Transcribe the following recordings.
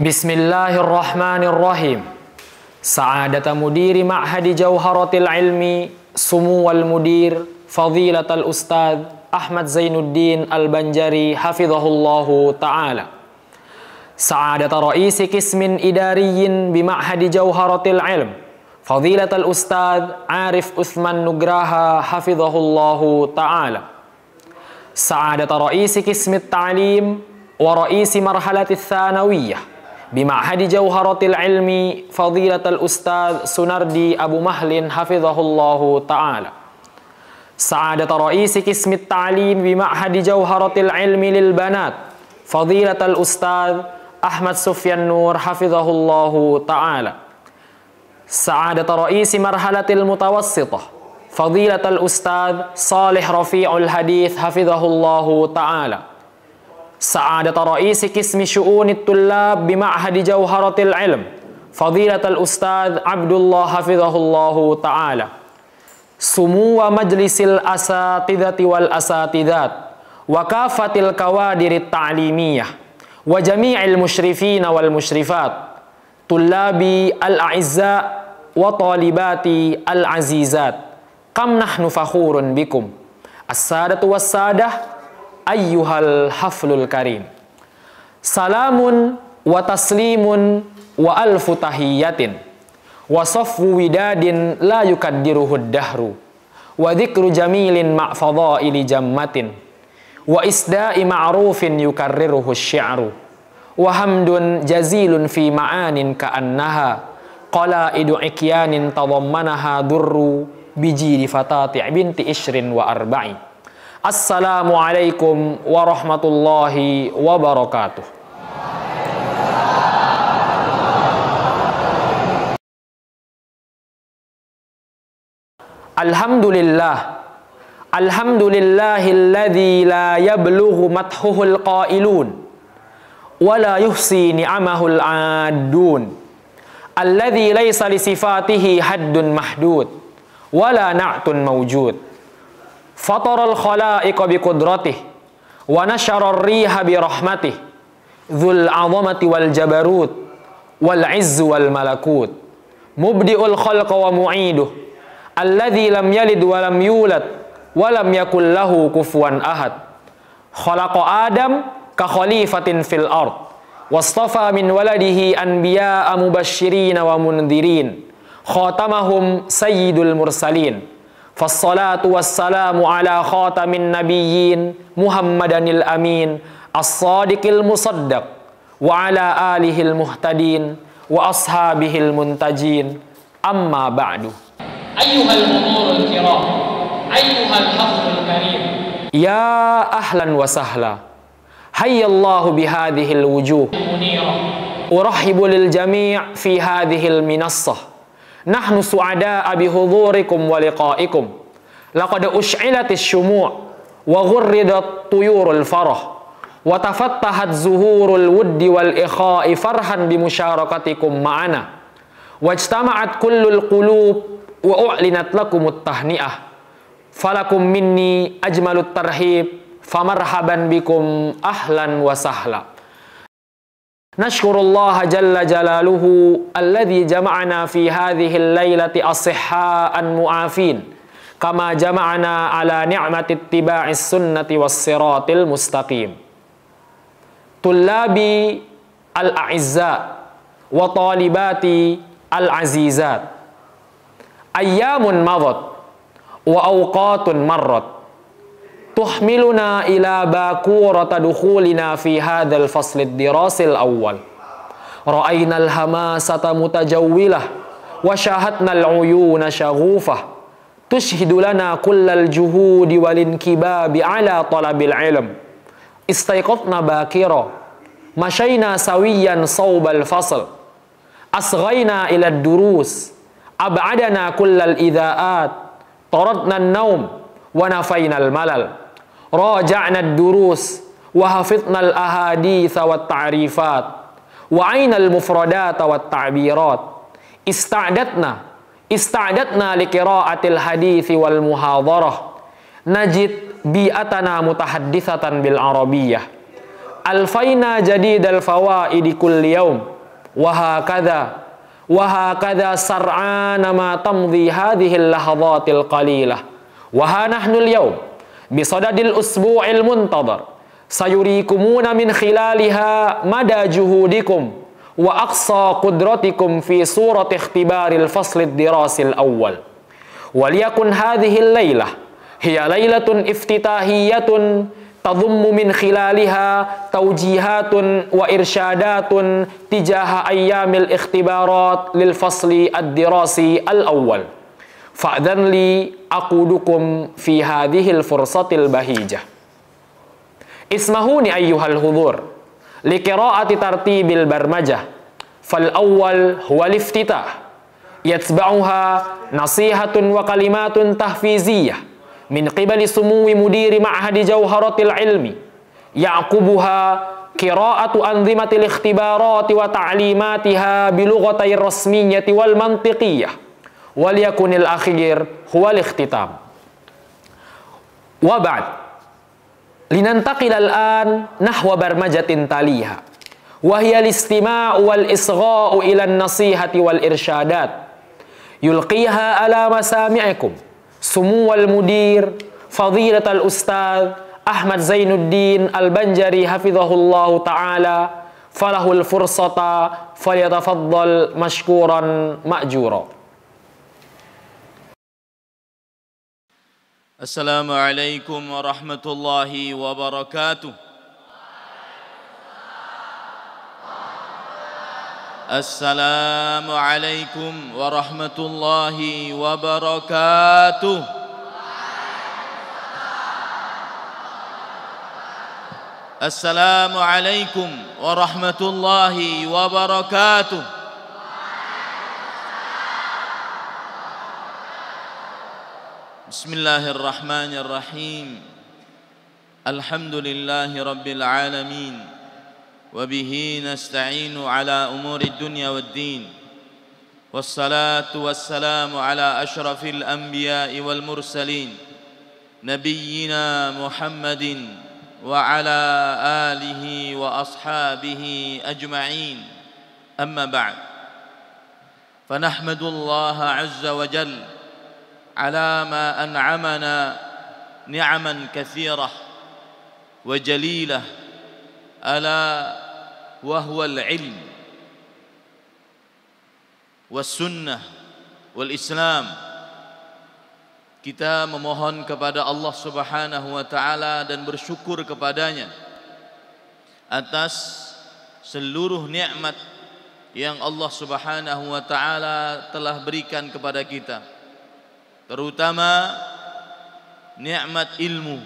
بسم الله الرحمن الرحيم سعادة مدير معهد جوهرة العلم سمو المدير فضيلة الأستاذ أحمد زين الدين البنجري حفظه الله تعالى سعادة رئيس قسم إداري بمعهد جوهرة العلم فضيلة الأستاذ عارف أثمان نجراها حفظه الله تعالى سعادة رئيس قسم التعليم ورئيس مرحلة الثانوية بمعهد جوهرة العلم فضيلة الأستاذ سنردي أبو مهل حفظه الله تعالى سعادة رئيس قسم التعليم بمعهد جوهرة العلم للبنات فضيلة الأستاذ أحمد سفيان نور حفظه الله تعالى سعادة رئيس مرحلة المتوسطة فضيلة الأستاذ صالح رفيع الحديث حفظه الله تعالى سعادة رئيس قسم شؤون الطلاب بمعهد جوهرة العلم فضيلة الأستاذ عبد الله حفظه الله تعالى سمو مجلس الأساتذة والأساتذات وكافة الكوادر التعليمية وجميع المشرفين والمشرفات طلابي الأعزاء وطالباتي العزيزات كم نحن فخور بكم السادة والسادة ayyuhal haflul karim. Salamun wa taslimun wa alfu tahiyyatin. Wa safwu widadin la yukaddiruhu dahru. Wa dhikru jamilin ma'fadha'ili jammatin. Wa isda'i ma'rufin yukarriruhu syi'ru. Wa hamdun jazilun fi ma'anin ka'annaha. Qalaidu ikyanin tadammanaha durru bijiri fatati binti ishrin wa arba'in. السلام عليكم ورحمة الله وبركاته الحمد لله الحمد لله الذي لا يبلغ مدحه القائلون ولا يحصي نعمه العادون الذي ليس لصفاته حد محدود ولا نعت موجود فطر الخلائق بقدرته ونشر الريح برحمته ذو العظمة والجبروت والعز والملكوت مبدئ الخلق ومعيده الذي لم يلد ولم يولد ولم يكن له كفوا أحد خلق آدم كخليفة في الأرض واصطفى من ولده أنبياء مبشرين ومنذرين خاتمهم سيد المرسلين فالصلاة والسلام على خاتم النبيين محمد الأمين الصادق المصدق وعلى آله المهتدين وأصحابه المنتجين أما بعد أيها الأمور الكرام أيها الحفظ الكريم يا أهلا وسهلا هيا الله بهذه الوجوه أرحب للجميع في هذه المنصة Nahnu su'ada abi hudhurikum wa liqaikum. Laqad ush'ilatis syumu' wa ghurridat tuyurul farah wa tafattahat zuhurul wuddi wal ikha'i farhan bimusyarakatikum ma'ana. Wajtama'at kullul qulub wa u'linat lakumut tahni'ah. Falakum minni ajmalut tarhib famarhaban bikum ahlan wa sahla. نشكر الله جل جلاله الذي جمعنا في هذه الليلة أصحاء معافين كما جمعنا على نعمة اتباع السنة والصراط المستقيم طلابي الأعزاء وطالباتي العزيزات أيام مضت وأوقات مرت تحملنا إلى باكورة دخولنا في هذا الفصل الدراسي الأول رأينا الهماسة متجولة وشاهدنا العيون شغوفة تشهد لنا كل الجهود والانكباب على طلب العلم استيقظنا باكرا مشينا سويا صوب الفصل أصغينا إلى الدروس أبعدنا كل الإذاءات طردنا النوم ونفينا الملل راجعنا الدروس وحفظنا الأحاديث والتعريفات وعين المفردات والتعبيرات استعدتنا استعدتنا لقراءة الحديث والمحاضرة نجد بيئتنا متحدثة بالعربية ألفينا جديد الفوائد كل يوم وهكذا وهكذا سرعان ما تمضي هذه اللحظات القليلة وها نحن اليوم بصدد الأسبوع المنتظر سيريكمون من خلالها مدى جهودكم وأقصى قدرتكم في صورة اختبار الفصل الدراسي الأول وليكن هذه الليلة هي ليلة افتتاحية تضم من خلالها توجيهات وإرشادات تجاه أيام الاختبارات للفصل الدراسي الأول فأذن لي أقودكم في هذه الفرصة البهيجة اسمحوني أيها الحضور لقراءة ترتيب البرمجة فالأول هو الافتتاح يتبعها نصيحة وكلمات تحفيزية من قبل سمو مدير معهد جوهرة العلم يعقبها قراءة أنظمة الاختبارات وتعليماتها بلغتي الرسمية والمنطقية وليكن الأخير هو الاختتام وبعد لننتقل الآن نحو برمجة تاليها وهي الاستماع والإصغاء إلى النصيحة والإرشادات يلقيها على مسامعكم سمو المدير فضيلة الأستاذ أحمد زين الدين البنجري حفظه الله تعالى فله الفرصة فليتفضل مشكورا مأجورا السلام عليكم ورحمة الله وبركاته السلام عليكم ورحمة الله وبركاته السلام عليكم ورحمة الله وبركاته بسم الله الرحمن الرحيم الحمد لله رب العالمين وبه نستعين على أمور الدنيا والدين والصلاة والسلام على أشرف الأنبياء والمرسلين نبينا محمد وعلى آله وأصحابه أجمعين أما بعد فنحمد الله عز وجل على ما أنعمنا نعما كثيرة وجليلة ألا وهو العلم والسنة والإسلام kita memohon kepada Allah Subhanahu wa taala dan bersyukur kepadanya atas seluruh nikmat yang Allah Subhanahu wa taala telah berikan kepada kita. terutama nikmat ilmu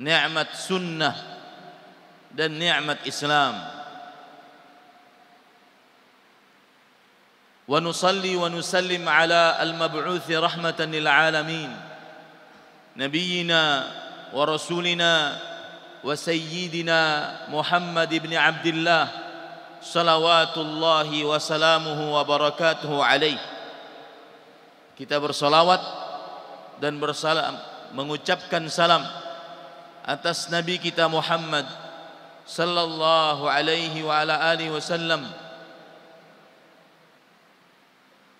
nikmat sunnah dan nikmat Islam wa nusalli wa nusallim ala al mab'uuthi rahmatan lil alamin nabiyyina wa rasulina wa sayyidina Muhammad ibn Abdullah salawatullahi wa salamuhu wa barakatuhu alayhi kita bersolawat dan bersalam mengucapkan salam atas Nabi kita Muhammad sallallahu alaihi wa ala alihi wasallam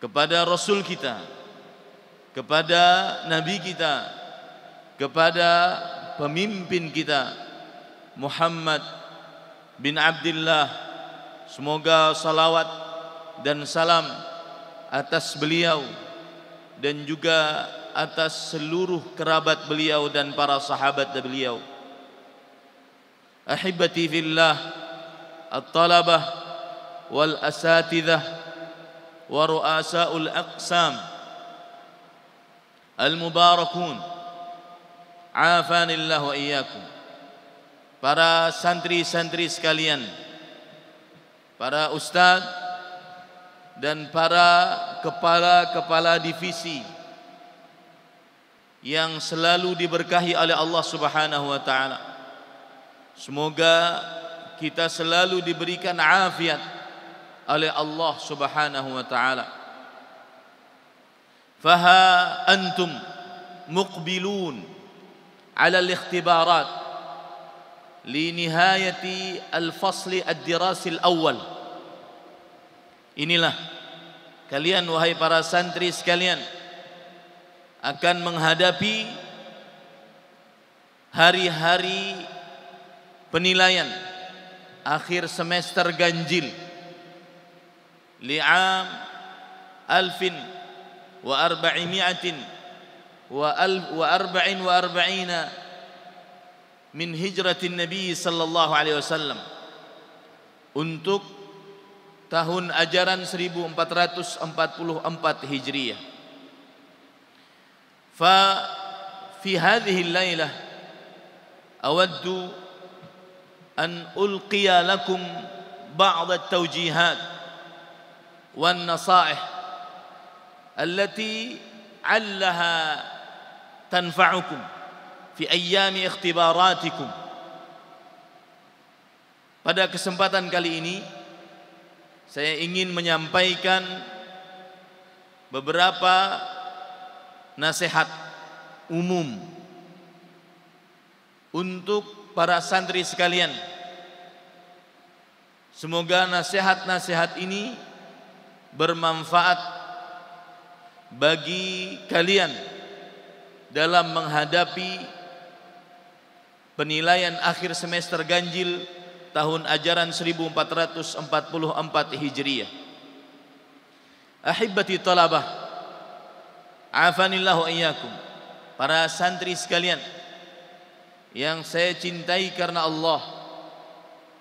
kepada Rasul kita kepada Nabi kita kepada pemimpin kita Muhammad bin Abdullah semoga salawat dan salam atas beliau dan juga atas seluruh kerabat beliau dan para sahabat beliau. Ahibati fillah at-talabah wal asatidah wa ru'asaul aqsam al mubarakun afanillah wa iyyakum para santri-santri sekalian para ustaz dan para kepala-kepala divisi yang selalu diberkahi oleh Allah Subhanahu wa taala. Semoga kita selalu diberikan afiat oleh Allah Subhanahu wa taala. Faha antum muqbilun ala al-ikhtibarat li nihayati al-fasl ad-dirasi al-awwal. Al Inilah kalian wahai para santri sekalian akan menghadapi hari-hari penilaian akhir semester ganjil li'am alfin wa arba'imi'atin wa alf wa arba'in wa arba'ina min hijratin nabi sallallahu alaihi wasallam untuk tahun ajaran 1444 Hijriah. Fa fi hadhihi al-lailah awaddu an ulqiya lakum ba'd at-tawjihat wan nasaih allati 'allaha tanfa'ukum fi ayyami ikhtibaratikum. Pada kesempatan kali ini saya ingin menyampaikan beberapa nasihat umum untuk para santri sekalian. Semoga nasihat-nasihat ini bermanfaat bagi kalian dalam menghadapi penilaian akhir semester ganjil tahun ajaran 1444 Hijriah. Ahibati talabah, afanillahu iyyakum. Para santri sekalian yang saya cintai karena Allah.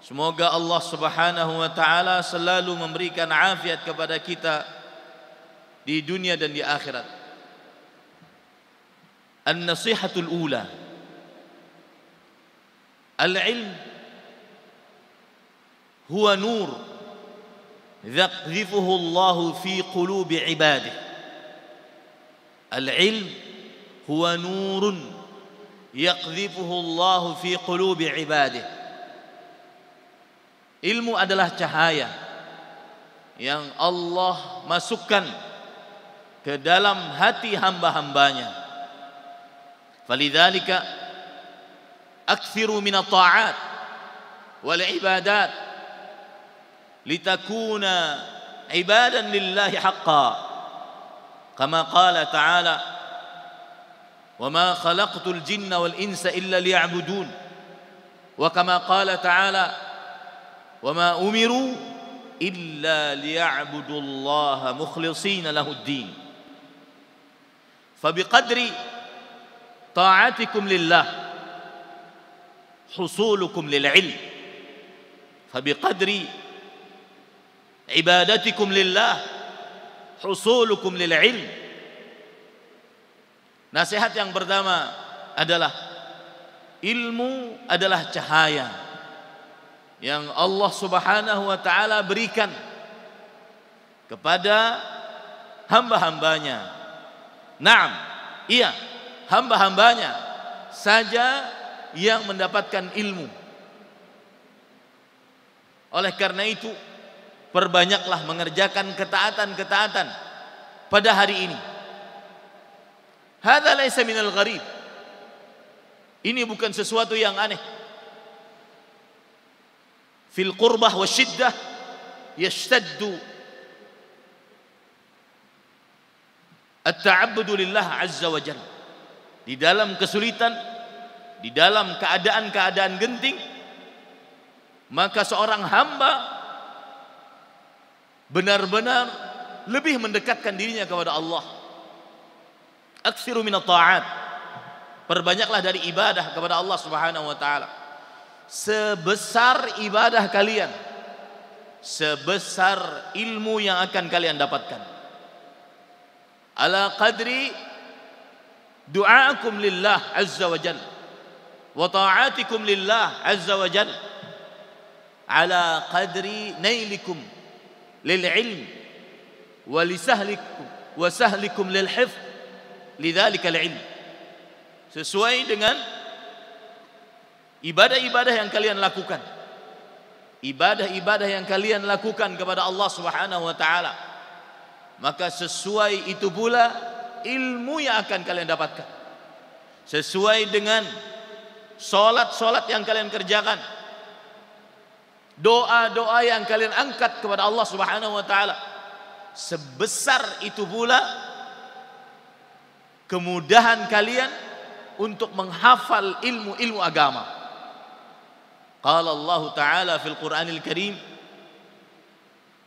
Semoga Allah Subhanahu wa taala selalu memberikan afiat kepada kita di dunia dan di akhirat. An-nasihatul ula. Al-ilm هو نور يقذفه الله في قلوب عباده العلم هو نور يقذفه الله في قلوب عباده ilmu adalah cahaya yang Allah masukkan ke dalam hati hamba-hambanya falidhalika akthiru min taat wal ibadat لتكون عبادا لله حقا كما قال تعالى وما خلقت الجن والإنس إلا ليعبدون وكما قال تعالى وما أمروا إلا ليعبدوا الله مخلصين له الدين فبقدر طاعتكم لله حصولكم للعلم فبقدر ibadatikum lillah husulukum lil ilm nasihat yang pertama adalah ilmu adalah cahaya yang Allah Subhanahu wa taala berikan kepada hamba-hambanya Naam, iya, hamba-hambanya saja yang mendapatkan ilmu. Oleh karena itu, Perbanyaklah mengerjakan ketaatan-ketaatan pada hari ini. Hadza laisa minal gharib. Ini bukan sesuatu yang aneh. Fil qurbah wa syiddah yashtaddu at-ta'abbudu lillah azza wa jalla. Di dalam kesulitan, di dalam keadaan-keadaan genting, maka seorang hamba benar-benar lebih mendekatkan dirinya kepada Allah. Aksiru min ta'at. Perbanyaklah dari ibadah kepada Allah Subhanahu wa taala. Sebesar ibadah kalian, sebesar ilmu yang akan kalian dapatkan. Ala qadri du'aakum lillah azza wa jalla wa ta'atikum lillah azza wa jalla ala qadri nailikum للعلم ilm وسهلكم للحفظ لذلك العلم sesuai dengan ibadah-ibadah yang kalian lakukan ibadah-ibadah yang kalian lakukan kepada Allah Subhanahu wa taala maka sesuai itu pula ilmu yang akan kalian dapatkan sesuai dengan solat-solat yang kalian kerjakan doa-doa yang kalian angkat kepada Allah Subhanahu wa taala sebesar itu pula kemudahan kalian untuk menghafal ilmu-ilmu agama. Qala Allah taala fil Qur'anil Karim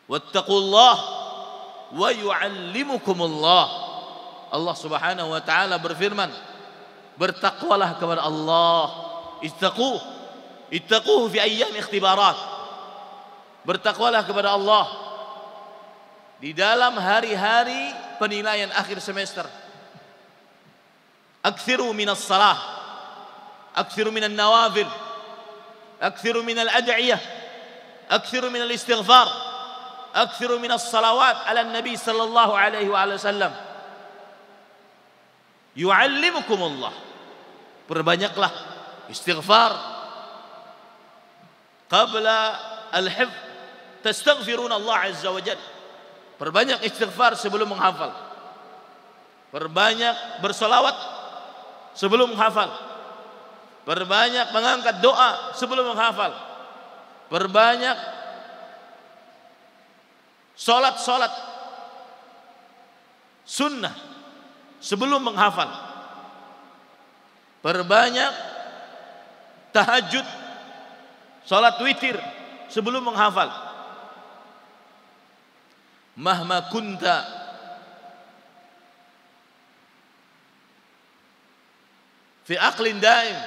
Wattaqullah wa yu'allimukumullah Allah Subhanahu wa taala berfirman bertakwalah kepada Allah ittaqu ittaquhu fi ayyam ikhtibarat Bertakwalah kepada Allah di dalam hari-hari penilaian akhir semester. Aksiru minas salah. aksiru minan nawafil. aksiru minal ad'iyah. aksiru minal istighfar. aksiru minas salawat ala nabi sallallahu alaihi wa sallam. Yu'allimukum Allah. Perbanyaklah istighfar qabla al-hifz tastaghfirun Allah azza wa Perbanyak istighfar sebelum menghafal. Perbanyak bersolawat sebelum menghafal. Perbanyak mengangkat doa sebelum menghafal. Perbanyak solat-solat sunnah sebelum menghafal. Perbanyak tahajud, solat witir sebelum menghafal mahma kunta fi aqlin daim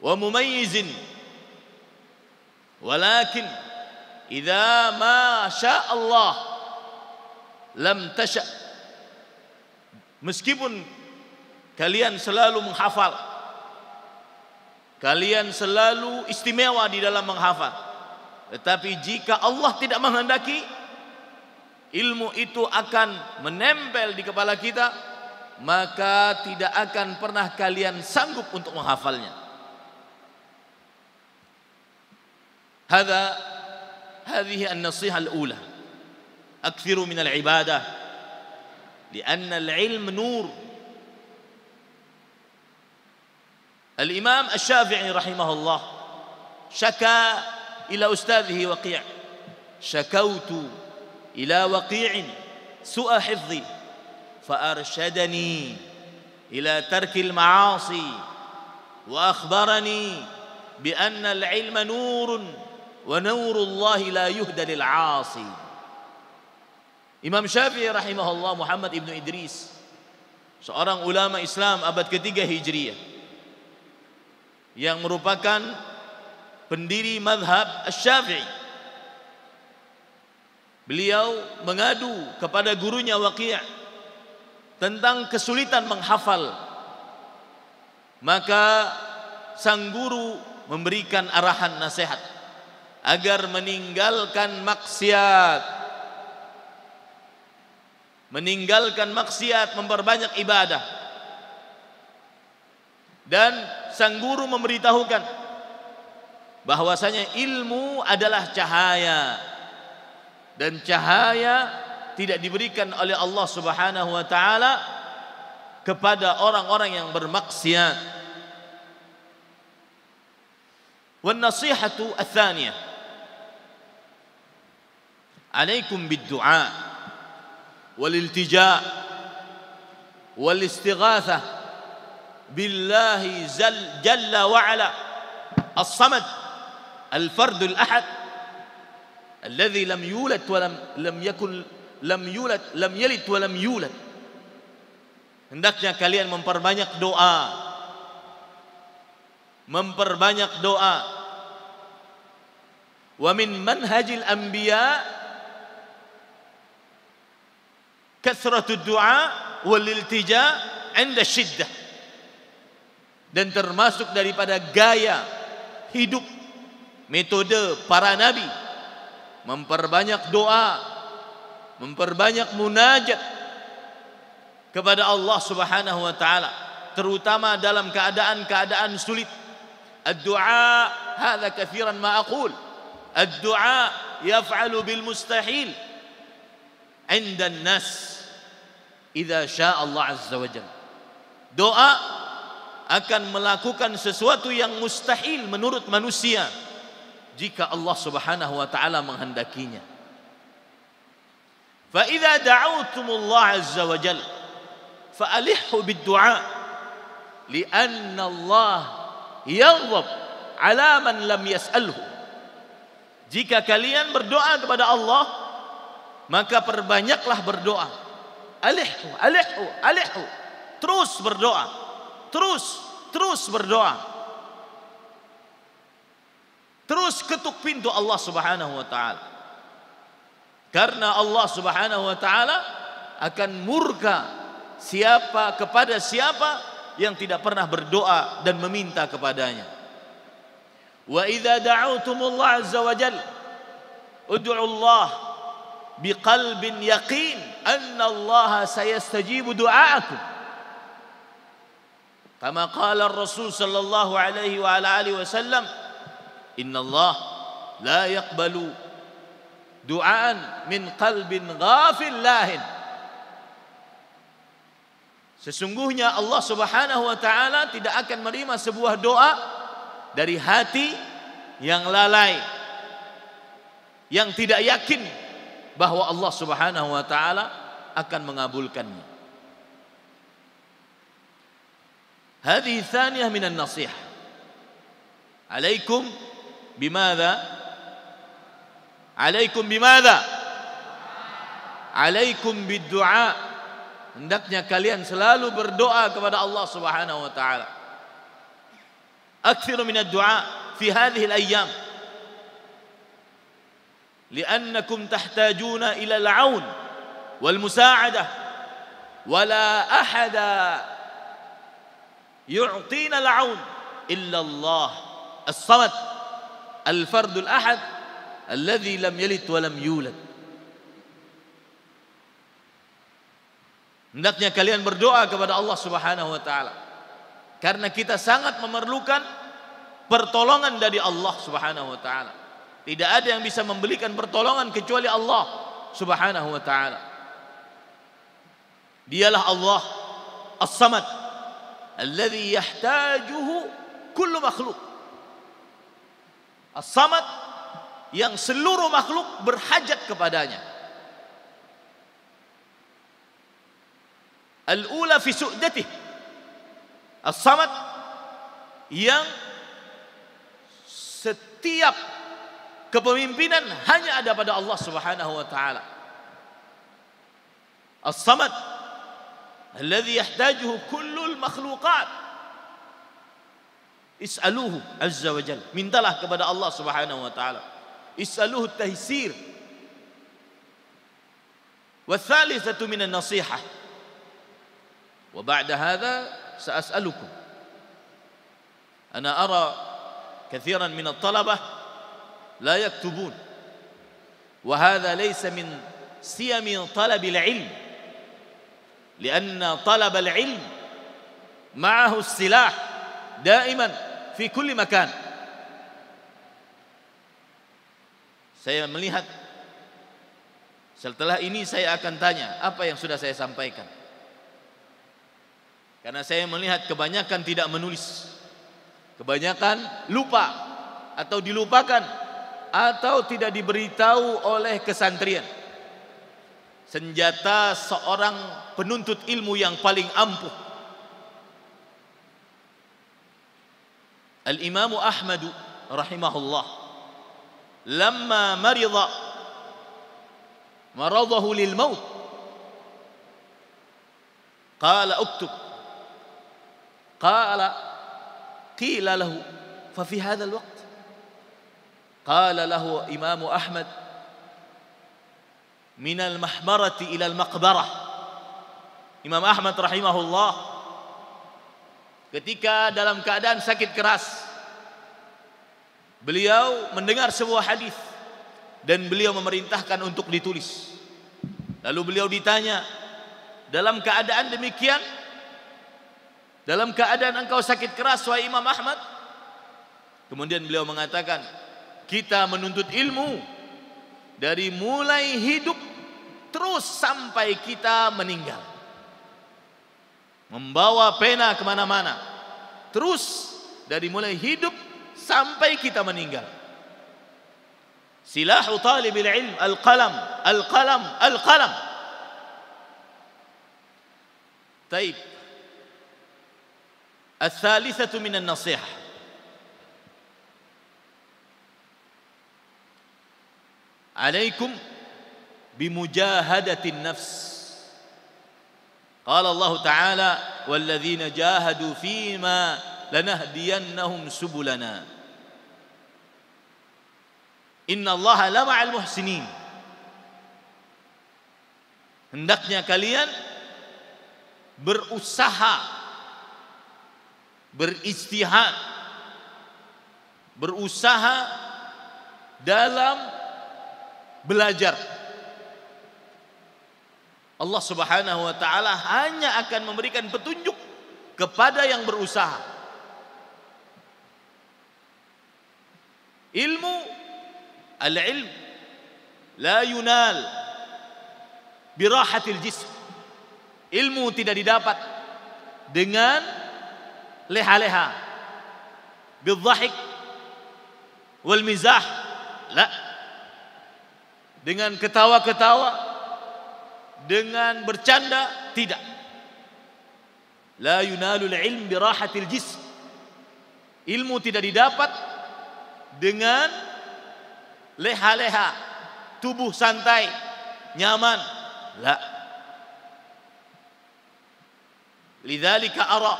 wa mumayyizin walakin idza ma syaa Allah lam tasha meskipun kalian selalu menghafal kalian selalu istimewa di dalam menghafal Tetapi jika Allah tidak menghendaki ilmu itu akan menempel di kepala kita maka tidak akan pernah kalian sanggup untuk menghafalnya. Hada hadhihi an-nasiha al-ula. Akthiru min al-ibadah لأن العلم نور الإمام الشافعي رحمه الله شكا إلى أستاذه وقيع شكوت إلى وقيع سوء حفظي فأرشدني إلى ترك المعاصي وأخبرني بأن العلم نور ونور الله لا يهدى للعاصي شافعي رحمه الله محمد ابن إدريس seorang ulama Islam abad ketiga Hijriah yang merupakan pendiri madhab Syafi'i. Beliau mengadu kepada gurunya Waqi' tentang kesulitan menghafal. Maka sang guru memberikan arahan nasihat agar meninggalkan maksiat. Meninggalkan maksiat memperbanyak ibadah. Dan sang guru memberitahukan bahwasanya ilmu adalah cahaya dan cahaya tidak diberikan oleh Allah Subhanahu wa taala kepada orang-orang yang bermaksiat. Wan nasihatu athaniyah. Alaikum biddu'a waliltija' walistighatsah billahi zal jalla wa ala as-samad الفرد الأحد الذي لم يولد ولم لم يكن لم يولد لم يلد ولم يولد hendaknya kalian memperbanyak doa memperbanyak doa wa min manhajil anbiya kasratud du'a wal iltija 'inda syiddah dan termasuk daripada gaya hidup metode para nabi memperbanyak doa memperbanyak munajat kepada Allah Subhanahu wa taala terutama dalam keadaan-keadaan sulit addu'a hadza kathiran ma aqul addu'a yaf'alu bil mustahil 'inda an-nas idza syaa Allah azza wa jalla doa akan melakukan sesuatu yang mustahil menurut manusia jika Allah Subhanahu wa taala menghendakinya. Fa idza da'awtumullah azza wa jal fa alihhu bid-du'a li'anna Allah yaghdab 'ala man lam yas'alhu. Jika kalian berdoa kepada Allah maka perbanyaklah berdoa. Alihhu, alihhu, alihhu. Terus berdoa. Terus, terus berdoa terus ketuk pintu Allah Subhanahu wa taala. Karena Allah Subhanahu wa taala akan murka siapa kepada siapa yang tidak pernah berdoa dan meminta kepadanya. Wa idza da'awtum azza wa jalla ud'u Allah biqalbin yaqin anna Allah sayastajibu du'aakum. Kama qala Rasul sallallahu alaihi wa ala alihi wasallam Innallah la yaqbalu du'aan min qalbin ghafil lahin. Sesungguhnya Allah Subhanahu wa taala tidak akan menerima sebuah doa dari hati yang lalai yang tidak yakin bahwa Allah Subhanahu wa taala akan mengabulkannya. Hadhi thaniyah minan nasihah. Alaikum بماذا عليكم بماذا عليكم بالدعاء hendaknya kalian selalu berdoa kepada Allah Subhanahu wa taala akthiru min ad-du'a fi hadhihi لأنكم تحتاجون إلى العون والمساعدة ولا أحد يعطينا العون إلا الله الصمد Al-fardul ahad alladhi lam yalid wa lam yulad. Hendaknya kalian berdoa kepada Allah Subhanahu wa taala. Karena kita sangat memerlukan pertolongan dari Allah Subhanahu wa taala. Tidak ada yang bisa membelikan pertolongan kecuali Allah Subhanahu wa taala. Dialah Allah As-Samad alladhi yahtajuhu kullu makhluk. As-Samad yang seluruh makhluk berhajat kepadanya. Al-ula fi su'dati. As-Samad yang setiap kepemimpinan hanya ada pada Allah Subhanahu wa taala. As-Samad yang yahtajuhu kullu al-makhluqat. Is'aluhu azza wa jal. Mintalah kepada Allah subhanahu wa ta'ala. Is'aluhu tahisir. والثالثة من النصيحة وبعد هذا سأسألكم أنا أرى كثيرا من الطلبة لا يكتبون وهذا ليس من سيم طلب العلم لأن طلب العلم معه السلاح دائما fi kulli makan. Saya melihat setelah ini saya akan tanya apa yang sudah saya sampaikan. Karena saya melihat kebanyakan tidak menulis. Kebanyakan lupa atau dilupakan atau tidak diberitahu oleh kesantrian. Senjata seorang penuntut ilmu yang paling ampuh الإمام أحمد رحمه الله لما مرض مرضه للموت قال اكتب قال قيل له ففي هذا الوقت قال له إمام أحمد من المحمرة إلى المقبرة إمام أحمد رحمه الله ketika dalam keadaan sakit keras beliau mendengar sebuah hadis dan beliau memerintahkan untuk ditulis lalu beliau ditanya dalam keadaan demikian dalam keadaan engkau sakit keras wahai Imam Ahmad kemudian beliau mengatakan kita menuntut ilmu dari mulai hidup terus sampai kita meninggal Membawa pena kemana-mana. Terus dari mulai hidup sampai kita meninggal. Silahu talibil ilm al-qalam, al-qalam, al-qalam. Taib. Al-thalithatu minan nasihah. عليكم بمجاهدة النفس Allah Ta'ala والذين جاهدوا فيما lanahdiyannahum سبلنا. Inna Allah la ma'al muhsinin. Hendaknya kalian berusaha beristihad berusaha dalam belajar Allah Subhanahu wa taala hanya akan memberikan petunjuk kepada yang berusaha. Ilmu al-ilm la yunal birahatil jism. Ilmu tidak didapat dengan leha-leha. Bidzahik wal mizah. La. Dengan ketawa-ketawa. dengan bercanda tidak la yunalul ilm birahatil jis. ilmu tidak didapat dengan leha-leha tubuh santai nyaman la lidzalika ara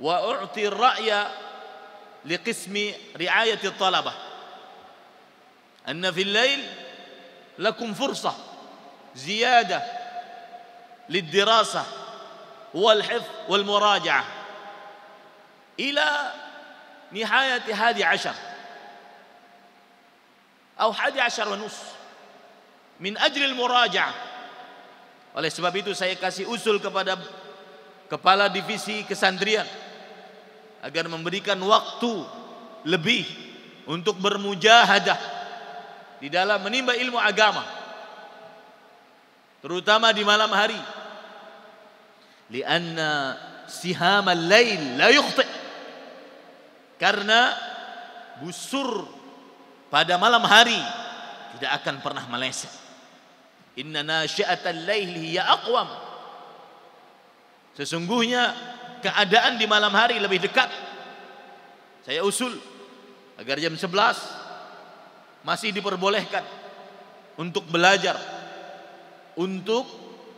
wa u'ti ar-ra'ya liqismi ri'ayati at-talabah anna fil lail lakum fursah ziyadah للدراسة والحفظ والمراجعة إلى نهاية هذه عشر أو حادي عشر ونص من أجل muraja. Oleh sebab itu saya kasih usul kepada kepala divisi kesandrian agar memberikan waktu lebih untuk bermujahadah di dalam menimba ilmu agama terutama di malam hari karena siham al-lail la yukhti karena busur pada malam hari tidak akan pernah meleset inna nasyiatal lail hiya aqwam sesungguhnya keadaan di malam hari lebih dekat saya usul agar jam 11 masih diperbolehkan untuk belajar, untuk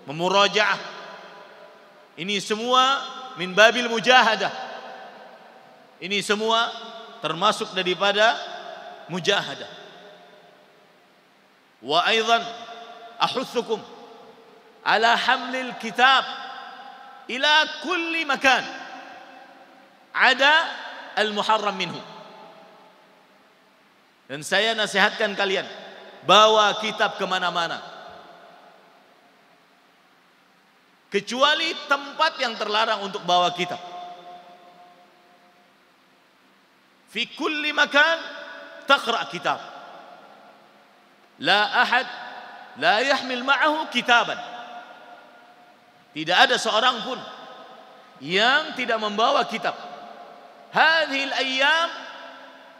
memurajaah. Ini semua min babil mujahadah. Ini semua termasuk daripada mujahadah. Wa aidan ahussukum ala hamlil kitab ila kulli makan ada al muharram minhum dan saya nasihatkan kalian, bawa kitab kemana-mana. Kecuali tempat yang terlarang untuk bawa kitab. Fi kulli makan taqra' kitab. La ahad la yahmil ma'ahu kitaban. Tidak ada seorang pun yang tidak membawa kitab. Hadhil ayyam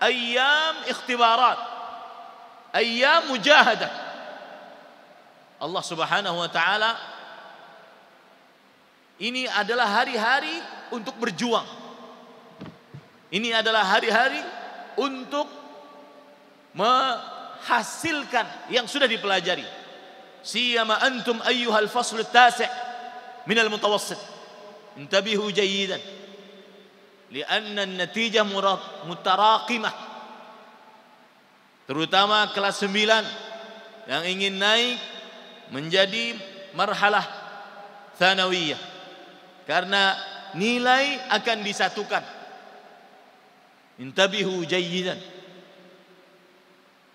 أيام اختبارات أيام مجاهدة Allah Subhanahu wa taala ini adalah hari-hari untuk berjuang. Ini adalah hari-hari untuk menghasilkan yang sudah dipelajari. Siyama antum ayyuhal faslu tasi' minal mutawassit. Intabihu jayidan. لأن natijah mutaraqimah, terutama kelas 9 yang ingin naik menjadi marhalah thanawiyah karena nilai akan disatukan intabihu jayyidan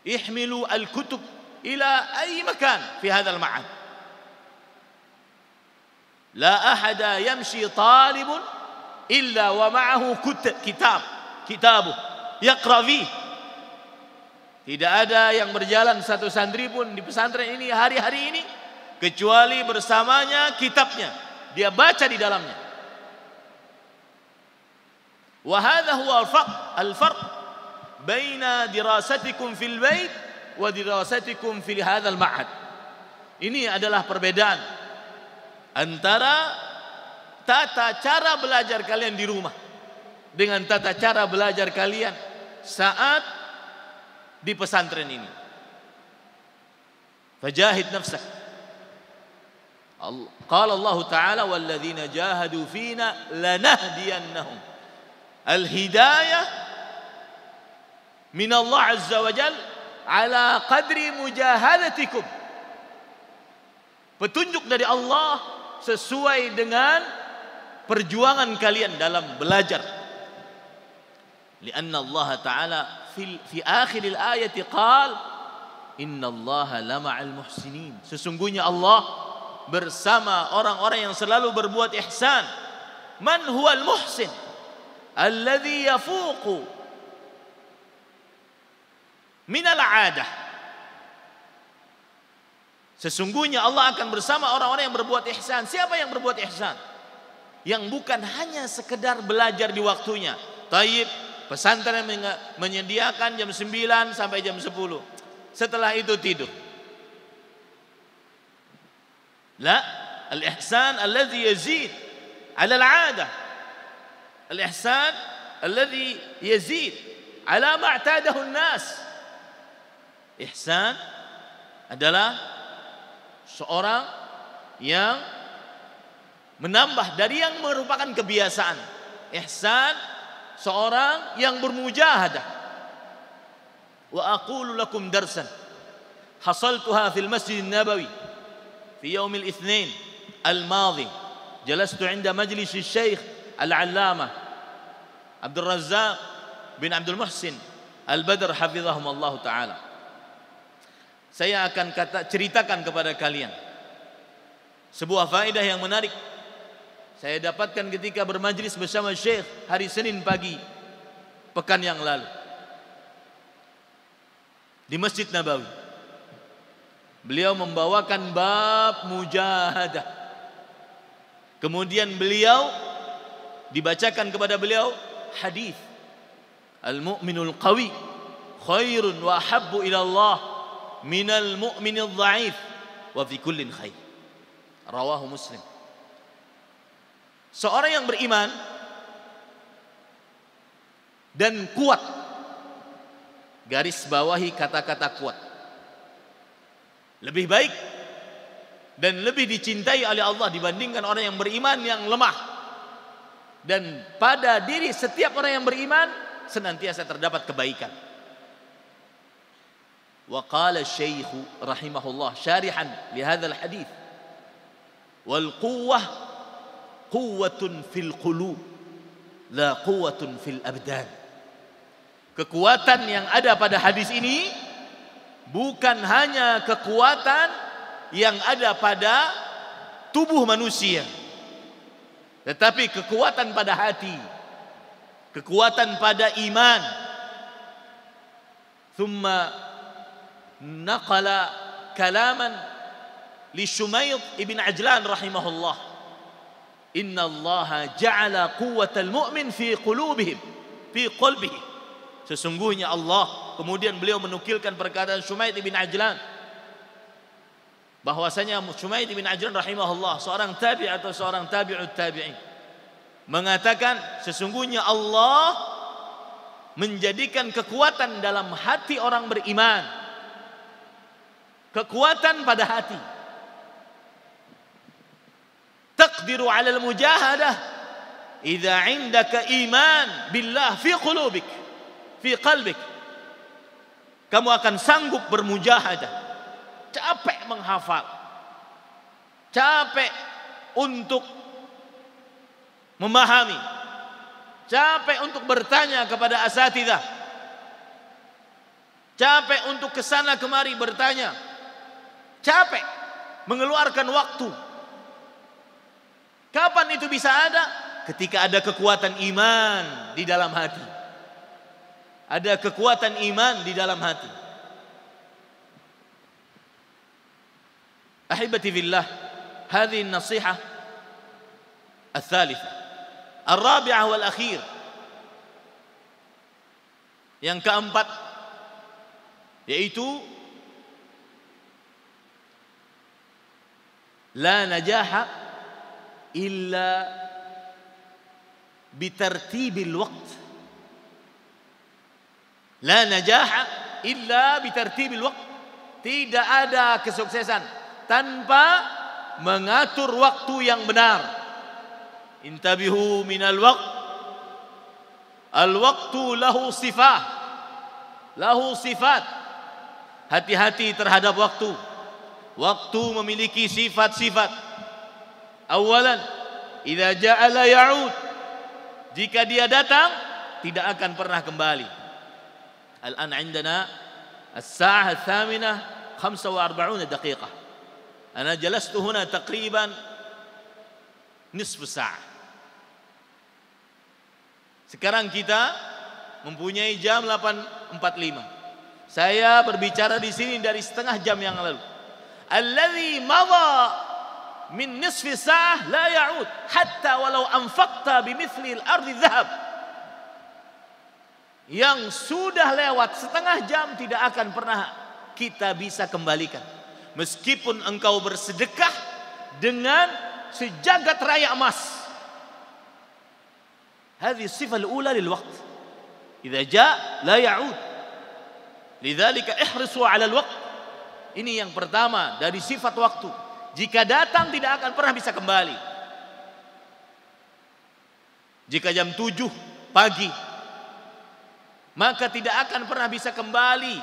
ihmilu al-kutub ila ay makan fi hadha al-ma'ad la ahada yamshi talibun illa wa ma'ahu kitab kitabu yaqrawi tidak ada yang berjalan satu santri pun di pesantren ini hari-hari ini kecuali bersamanya kitabnya dia baca di dalamnya wa hadha huwa al-farq al-farq baina dirasatikum fil bait wa dirasatikum fil hadha al-ma'had ini adalah perbedaan antara tata cara belajar kalian di rumah dengan tata cara belajar kalian saat di pesantren ini. Fajahid nafsak. Allah, qala Allah Ta'ala walladzina jahadu fina lanahdiyannahum. Al-hidayah min Allah Azza wa Jal ala qadri mujahadatikum. Petunjuk dari Allah sesuai dengan perjuangan kalian dalam belajar. Lianna Allah Ta'ala fi, fi akhiril ayati qal Inna Allah lama'al muhsinin. Sesungguhnya Allah bersama orang-orang yang selalu berbuat ihsan. Man al muhsin? Alladhi yafuqu minal adah. Sesungguhnya Allah akan bersama orang-orang yang berbuat ihsan. Siapa yang berbuat ihsan? yang bukan hanya sekedar belajar di waktunya. Taib, pesantren menyediakan jam 9 sampai jam 10. Setelah itu tidur. La, al-ihsan alladhi yazid ala al-'adah. Al-ihsan alladhi yazid ala ma'tadahu an-nas. Ihsan adalah seorang yang Menambah dari yang merupakan kebiasaan. Ihsan seorang yang bermujahadah. Wa aqulu lakum darsan hasaltuha fil Masjid Nabawi fi yaumil Itsnin al-madhi. Jalastu 'inda majlis Syekh Al-Allamah Abdul Razzaq bin Abdul Muhsin Al-Badr hafizahumullah taala. Saya akan kata ceritakan kepada kalian sebuah faedah yang menarik saya dapatkan ketika bermajlis bersama Syekh hari Senin pagi pekan yang lalu di Masjid Nabawi. Beliau membawakan bab mujahadah. Kemudian beliau dibacakan kepada beliau hadis Al-mu'minul qawi khairun wa habbu ila Allah minal mu'minil dha'if wa fi kullin khair. Rawahu Muslim. Seorang yang beriman dan kuat. Garis bawahi kata-kata kuat. Lebih baik dan lebih dicintai oleh Allah dibandingkan orang yang beriman yang lemah. Dan pada diri setiap orang yang beriman senantiasa terdapat kebaikan. Wa qala syekh rahimahullah syarihan li hadzal hadis wal quwwah quwwatun fil kulu la quwwatun fil abdan kekuatan yang ada pada hadis ini bukan hanya kekuatan yang ada pada tubuh manusia tetapi kekuatan pada hati kekuatan pada iman thumma naqala kalaman li Shumayth ibn Ajlan rahimahullah inna Allah ja'ala quwwatal mu'min fi qulubihim fi qalbi sesungguhnya Allah kemudian beliau menukilkan perkataan Sumait bin Ajlan bahwasanya Sumait bin Ajlan rahimahullah seorang tabi atau seorang tabi'ut tabi'in mengatakan sesungguhnya Allah menjadikan kekuatan dalam hati orang beriman kekuatan pada hati taqdiru 'alal mujahadah idza 'indaka iman billah fi qulubik fi qalbik kamu akan sanggup bermujahadah capek menghafal capek untuk memahami capek untuk bertanya kepada asatidah capek untuk kesana kemari bertanya capek mengeluarkan waktu Kapan itu bisa ada? Ketika ada kekuatan iman di dalam hati. Ada kekuatan iman di dalam hati. Ahibati billah, hadhihi nasiha الثالثة wal akhir, yang keempat yaitu la najaha illa bitartibil waqt la najaha illa bitartibil waqt tidak ada kesuksesan tanpa mengatur waktu yang benar intabihu minal waqt al waqtu lahu sifah lahu sifat hati-hati terhadap waktu waktu memiliki sifat-sifat Awalan, idza jaa la yaud. Jika dia datang tidak akan pernah kembali. Al-an indana as-sa'ah ath-thaminah 45 daqiqah. Ana jalastu huna taqriban nisf sa'ah. Sekarang kita mempunyai jam 8.45. Saya berbicara di sini dari setengah jam yang lalu. Alladhi madha min nisfi sah la ya'ud hatta walau anfaqta bimithli al-ardi dhahab yang sudah lewat setengah jam tidak akan pernah kita bisa kembalikan meskipun engkau bersedekah dengan sejagat raya emas هذه الصفة الأولى للوقت إذا جاء لا يعود لذلك احرصوا على الوقت ini yang pertama dari sifat waktu jika datang tidak akan pernah bisa kembali. Jika jam 7 pagi maka tidak akan pernah bisa kembali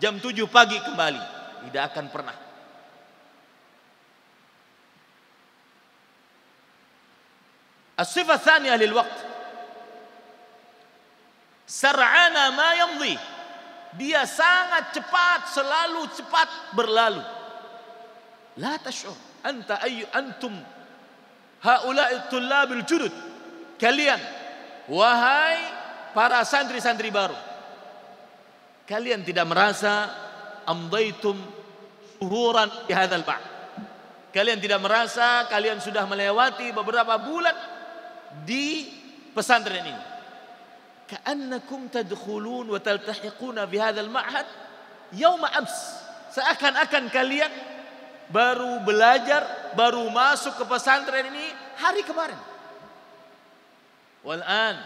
jam 7 pagi kembali tidak akan pernah As-sifat thaniyah lil waqt sar'ana ma yamdi dia sangat cepat selalu cepat berlalu La tash'ur. Anta ayu antum haula'i tullabil judud. Kalian wahai para santri-santri baru. Kalian tidak merasa amdaitum suhuran di hadzal ba'd. Kalian tidak merasa kalian sudah melewati beberapa bulan di pesantren ini. Ka'annakum tadkhulun wa taltahiquna bi hadzal ma'had yauma ams. Seakan-akan kalian baru belajar, baru masuk ke pesantren ini hari kemarin. Wal'an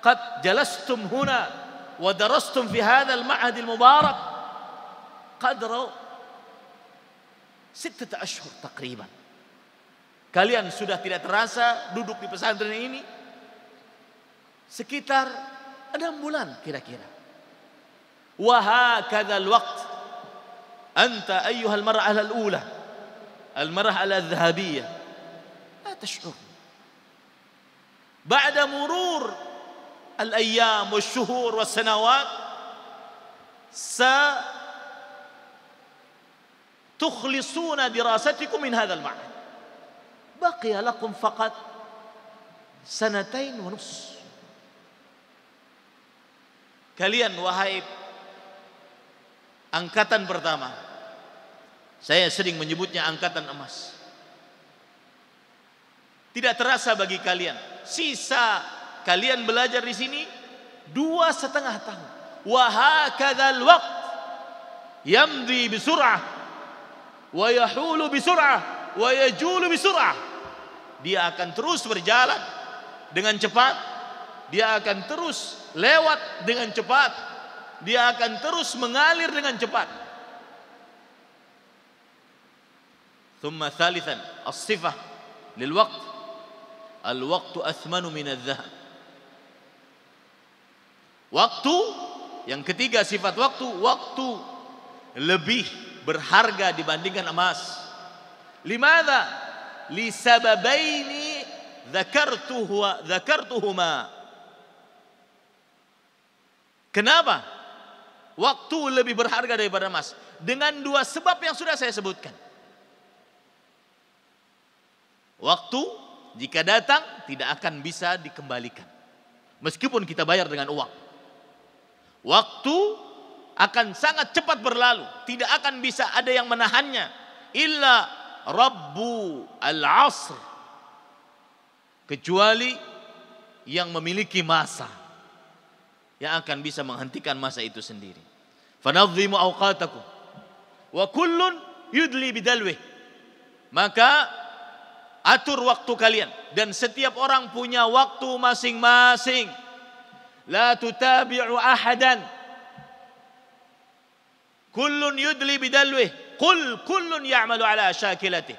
qad jalastum huna wa darastum fi hadzal al mubarak qadra sittata ashhur taqriban. Kalian sudah tidak terasa duduk di pesantren ini sekitar enam bulan kira-kira. Wahakadal waqt anta ayyuhal mar'a al-ula المرحلة الذهبية لا تشعر بعد مرور الأيام والشهور والسنوات ستخلصون دراستكم من هذا المعنى بقي لكم فقط سنتين ونص كليا wahai أنكتن pertama Saya sering menyebutnya angkatan emas. Tidak terasa bagi kalian. Sisa kalian belajar di sini dua setengah tahun. Wahakadal waqt yamdi bisur'ah wa yahulu bisur'ah wa yajulu bisur'ah. Dia akan terus berjalan dengan cepat. Dia akan terus lewat dengan cepat. Dia akan terus mengalir dengan cepat. ثم ثالثا الصفة للوقت الوقت أثمن من الذهب وقت yang ketiga sifat waktu waktu lebih berharga dibandingkan emas limadha lisababaini dzakartuhu dzakartuhuma kenapa waktu lebih berharga daripada emas dengan dua sebab yang sudah saya sebutkan Waktu jika datang tidak akan bisa dikembalikan. Meskipun kita bayar dengan uang. Waktu akan sangat cepat berlalu, tidak akan bisa ada yang menahannya illa Rabbu al-Asr. Kecuali yang memiliki masa yang akan bisa menghentikan masa itu sendiri. Fanadhimu awqatakum wa kullun yudli bidalwih. Maka Atur waktu kalian dan setiap orang punya waktu masing-masing. La tutabi'u ahadan. Kullun yudli bidalwih. Kul kullun ya'malu ala syakilatih.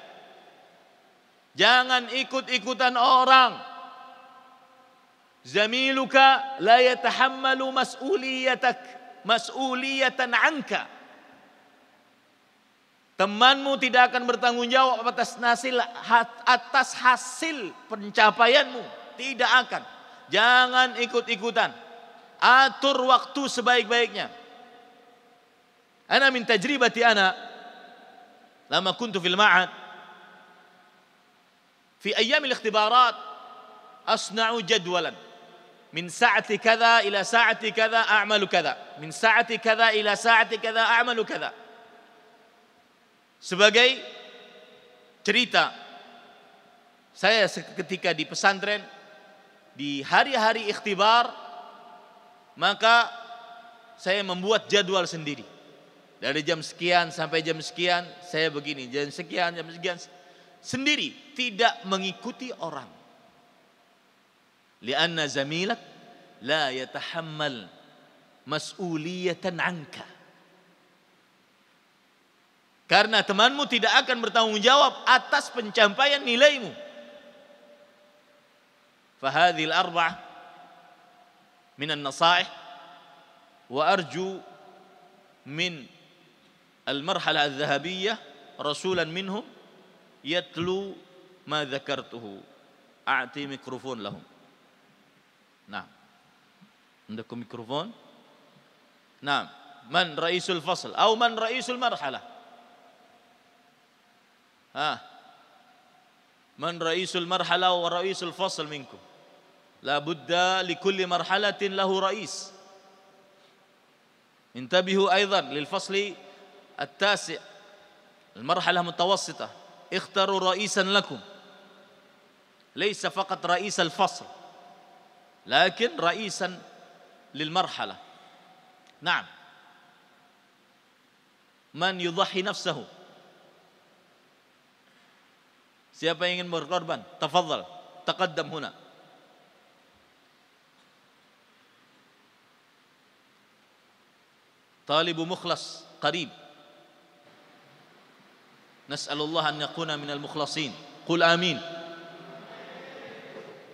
Jangan ikut-ikutan orang. Zamiluka la yatahammalu mas'uliyatak. Mas'uliyatan anka. Temanmu tidak akan bertanggung jawab atas hasil atas hasil pencapaianmu, tidak akan. Jangan ikut-ikutan. Atur waktu sebaik-baiknya. Ana min tajribati ana lama kuntu fil ma'ad fi ayyam al-ikhtibarat asna'u jadwalan min sa'ati kadha ila sa'ati kadha a'malu kadha min sa'ati kadha ila sa'ati kadha a'malu kadha sebagai cerita, saya ketika di pesantren, di hari-hari ikhtibar, maka saya membuat jadwal sendiri. Dari jam sekian sampai jam sekian, saya begini, jam sekian, jam sekian, sendiri, tidak mengikuti orang. Lianna zamilak la yatahammal mas'uliyatan anka. Karena temanmu tidak akan bertanggung jawab atas pencapaian nilaimu. Fahadil arba' minan nasaih wa arju min المرحلة الذهبية رسولا منهم يتلو ما ذكرته أعطي ميكروفون لهم نعم عندكم ميكروفون نعم من رئيس الفصل أو من رئيس المرحلة ها من رئيس المرحلة ورئيس الفصل منكم لا بد لكل مرحلة له رئيس انتبهوا أيضا للفصل التاسع المرحلة متوسطة اختروا رئيسا لكم ليس فقط رئيس الفصل لكن رئيسا للمرحلة نعم من يضحي نفسه Siapa yang ingin berkorban? Tafadhal, taqaddam huna. طالب مخلص قريب نسأل الله أن يكون من المخلصين قل آمين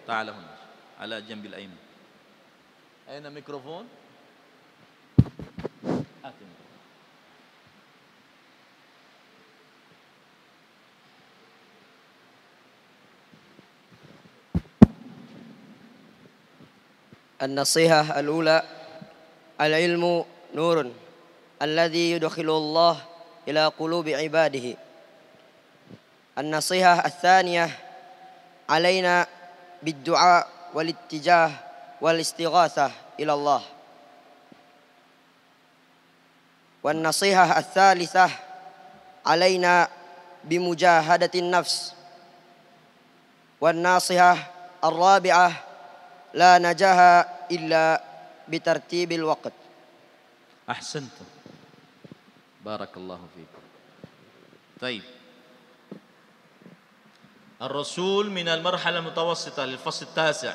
تعال هنا على جنب الأيمن أين ميكروفون؟ هات النصيحة الأولى العلم نور الذي يدخل الله إلى قلوب عباده النصيحة الثانية علينا بالدعاء والاتجاه والاستغاثة إلى الله والنصيحة الثالثة علينا بمجاهدة النفس والناصحة الرابعة لا نجاح إلا بترتيب الوقت أحسنت بارك الله فيكم طيب الرسول من المرحلة المتوسطة للفصل التاسع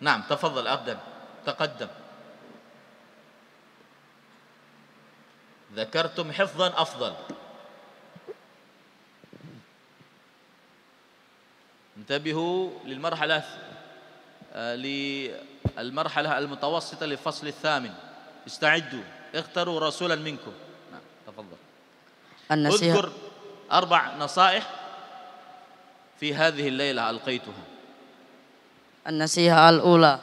نعم تفضل أقدم تقدم ذكرتم حفظا أفضل انتبهوا للمرحلة للمرحلة المتوسطة للفصل الثامن استعدوا اختروا رسولا منكم نعم تفضل النصيحة اذكر أربع نصائح في هذه الليلة ألقيتها النصيحة الأولى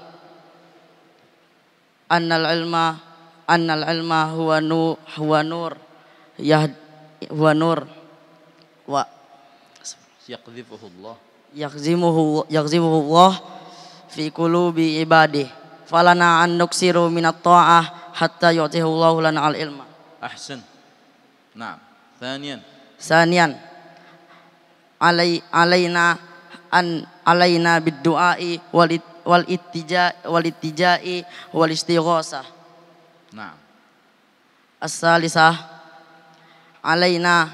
أن العلم أن العلم هو نور هو نور يهد هو نور و يقذفه الله يقذفه يقذفه الله fi qulubi ibadih falana an nuksiru minat ta'ah hatta yu'tihullahu lana al ilma ahsan na'am thaniyan thaniyan alai alaina an alaina bidduai wal wal ittija wal ittijai wal istighosah na'am as-salisah alaina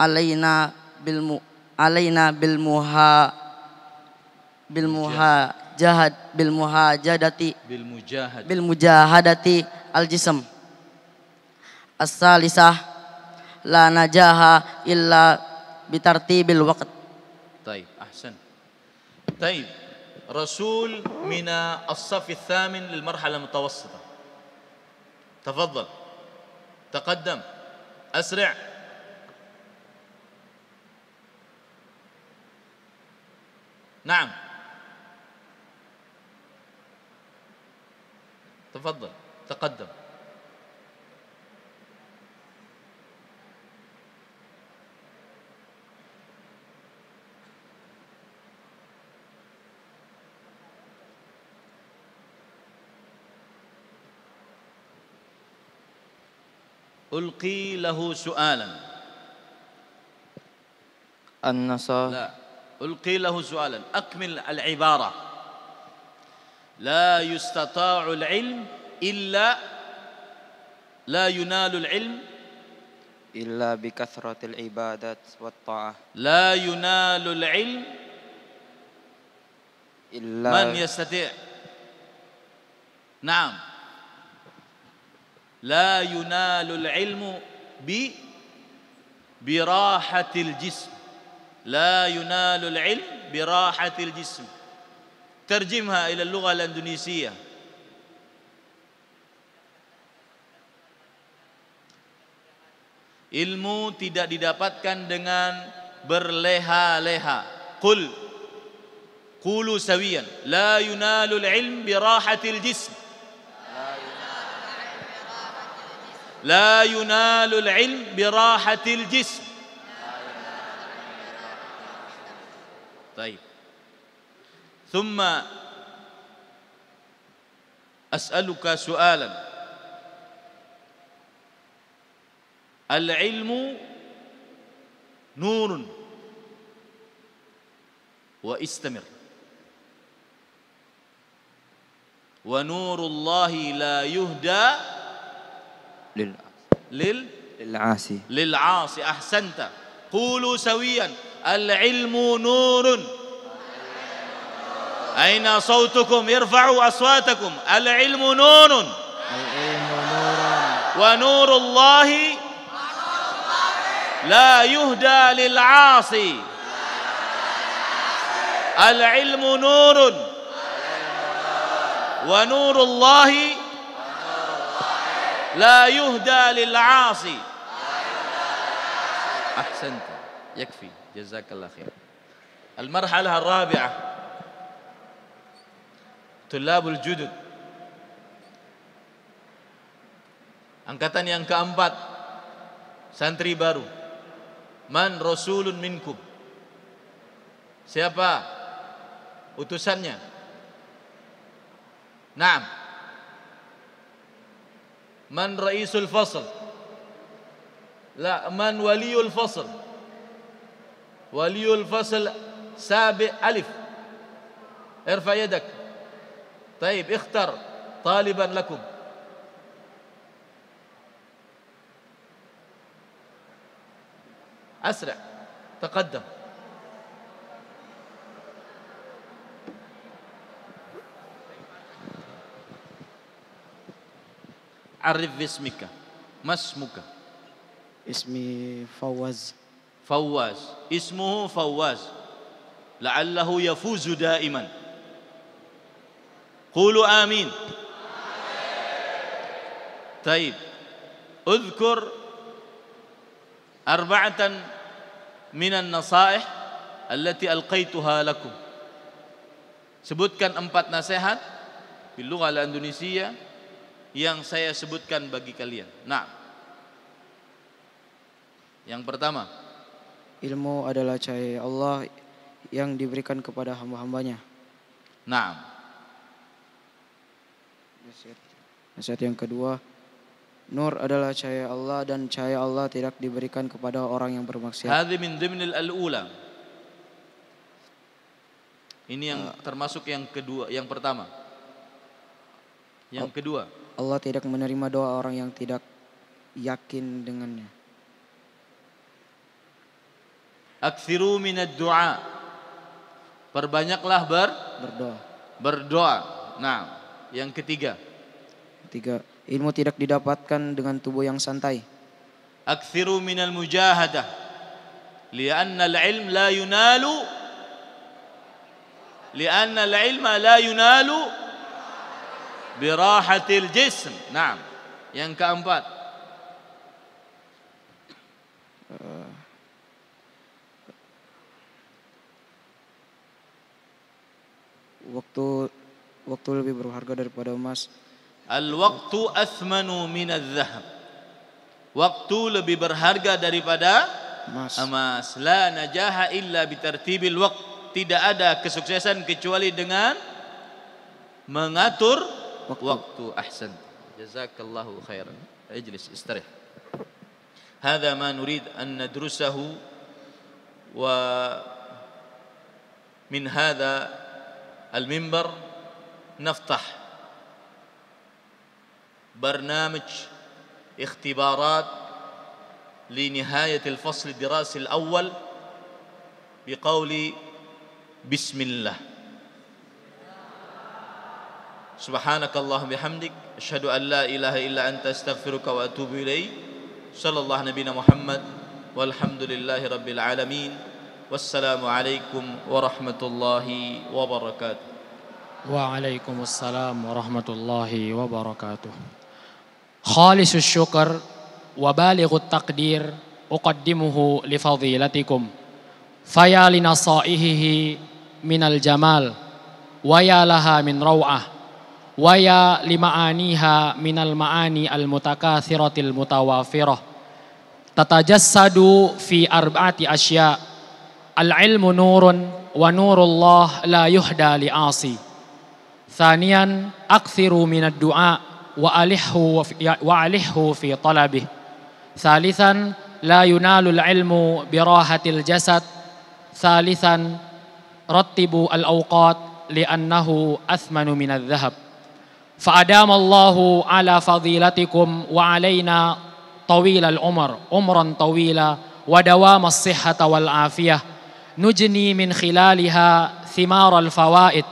alaina bil alaina bil muha بالمهاجهد بالمهاجدة بالمجاهد بالمجاهدة الجسم الثالثة لا نجاها إلا بترتيب الوقت طيب أحسن طيب رسول من الصف الثامن للمرحلة المتوسطة تفضل تقدم أسرع نعم تفضل تقدم ألقي له سؤالا النصارى لا ألقي له سؤالا أكمل العبارة لا يستطاع العلم إلا لا ينال العلم إلا بكثرة العبادات والطاعة لا ينال العلم إلا من يستطيع نعم لا ينال العلم ب براحة الجسم لا ينال العلم براحة الجسم ترجمها إلى اللغة الأندونيسية Ilmu tidak didapatkan dengan berleha-leha. Kul, qulu sawiyan la yunalul ilm bi jism. La yunalul ilm براحة jism. طيب ثم أسألك سؤالا العلم نور واستمر ونور الله لا يهدى لل للعاصي للعاصي أحسنت قولوا سويا العلم نور أين صوتكم ارفعوا أصواتكم العلم نور العلم نور ونور الله لا يهدى للعاصي العلم نور ونور الله لا يهدى للعاصي أحسنت يكفي جزاك الله خير المرحلة الرابعة tulabul judud angkatan yang keempat santri baru man rasulun minkum siapa utusannya Naam man raisul fasl la man waliul fasl waliul fasl sabi alif irfa طيب اختر طالبا لكم أسرع تقدم عرف باسمك ما اسمك اسمي فواز فواز اسمه فواز لعله يفوز دائما قولوا آمين طيب اذكر أربعة من النصائح التي ألقيتها لكم sebutkan empat nasihat di luar Indonesia yang saya sebutkan bagi kalian. Nah, yang pertama, ilmu adalah cahaya Allah yang diberikan kepada hamba-hambanya. Nah, Nasihat. Nasihat yang kedua, nur adalah cahaya Allah dan cahaya Allah tidak diberikan kepada orang yang bermaksiat. min dhimnil al-ula. Ini yang ah. termasuk yang kedua, yang pertama. Yang oh. kedua, Allah tidak menerima doa orang yang tidak yakin dengannya. Aksiru minad du'a. Perbanyaklah ber berdoa. Berdoa. Nah, yang ketiga. Ketiga, ilmu tidak didapatkan dengan tubuh yang santai. Aktsiru minal mujahadah. Lianna al-ilm la yunalu لأن العلم لا ينال براحة الجسم نعم yang keempat eh, waktu Waktu lebih berharga daripada emas. Al-waqtu athmanu minadh dhahab. Waktu lebih berharga daripada emas. emas. La najaha illa bitartibil waqt. Tidak ada kesuksesan kecuali dengan mengatur waktu. waktu. Ahsan. Jazakallahu khairan. Ijlis, istarih. هذا ما نريد أن ندرسه wa هذا المنبر نفتح برنامج اختبارات لنهاية الفصل الدراسي الأول بقول بسم الله سبحانك اللهم بحمدك أشهد أن لا إله إلا أنت أستغفرك وأتوب إليك صلى الله نبينا محمد والحمد لله رب العالمين والسلام عليكم ورحمة الله وبركاته Waalaikumsalam warahmatullahi wabarakatuh. Khalisus syukur wa balighu taqdir uqaddimuhu li fadilatikum. Faya linasaihihi minal jamal wa ya laha min raw'ah wa ya lima'aniha minal ma'ani al mutakathiratil mutawafirah. Tatajassadu fi arba'ati asya. Al ilmu nurun wa nurullah la yuhda li asi. ثانيا أكثروا من الدعاء وألحوا, وألحوا في طلبه ثالثا لا ينال العلم براحة الجسد ثالثا رتبوا الأوقات لأنه أثمن من الذهب فأدام الله على فضيلتكم وعلينا طويل العمر عمرا طويلا ودوام الصحة والعافية نجني من خلالها ثمار الفوائد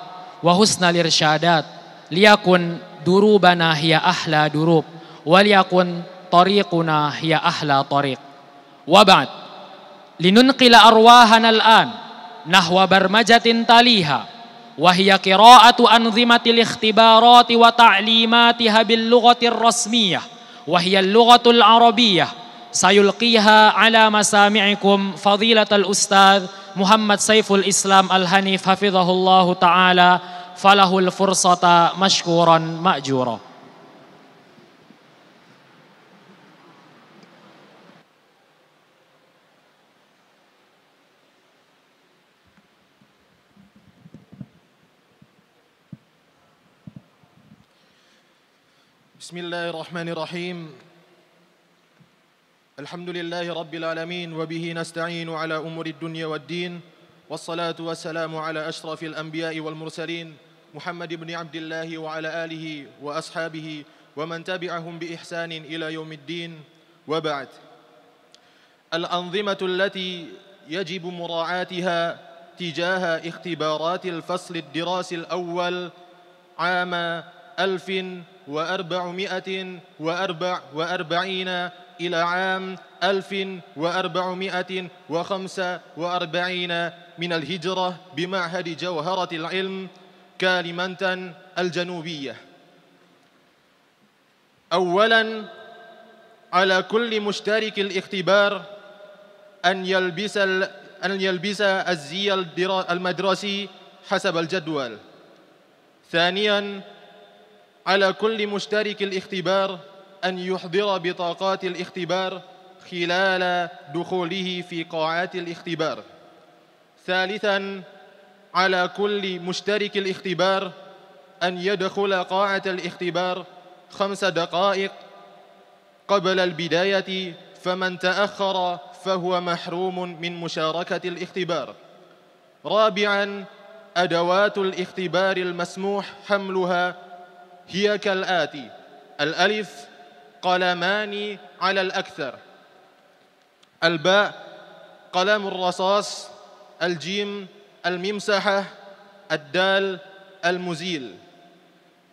وحسن الإرشادات ليكن دروبنا هي أحلى دروب وليكن طريقنا هي أحلى طريق وبعد لننقل أرواحنا الآن نحو برمجة تليها وهي قراءة أنظمة الاختبارات وتعليماتها باللغة الرسمية وهي اللغة العربية سيلقيها على مسامعكم فضيلة الأستاذ محمد سيف الإسلام الهنيف حفظه الله تعالى فله الفرصة مشكورا مأجورا بسم الله الرحمن الرحيم الحمد لله رب العالمين وبه نستعين على أمور الدنيا والدين والصلاة والسلام على أشرف الأنبياء والمرسلين محمد بن عبد الله وعلى آله وأصحابه ومن تبعهم بإحسان إلى يوم الدين وبعد الأنظمة التي يجب مراعاتها تجاه اختبارات الفصل الدراسي الأول عام 1444 إلى عام 1445 من الهجرة بمعهد جوهرة العلم كالمنتن الجنوبية أولا على كل مشترك الاختبار أن يلبس أن يلبس الزي المدرسي حسب الجدول ثانيا على كل مشترك الاختبار أن يحضر بطاقات الاختبار خلال دخوله في قاعات الاختبار ثالثا على كل مشترك الاختبار أن يدخل قاعة الاختبار خمس دقائق قبل البداية فمن تأخر فهو محروم من مشاركة الاختبار رابعاً أدوات الاختبار المسموح حملها هي كالآتي الألف قلمان على الأكثر الباء قلم الرصاص الجيم الممسحة الدال المزيل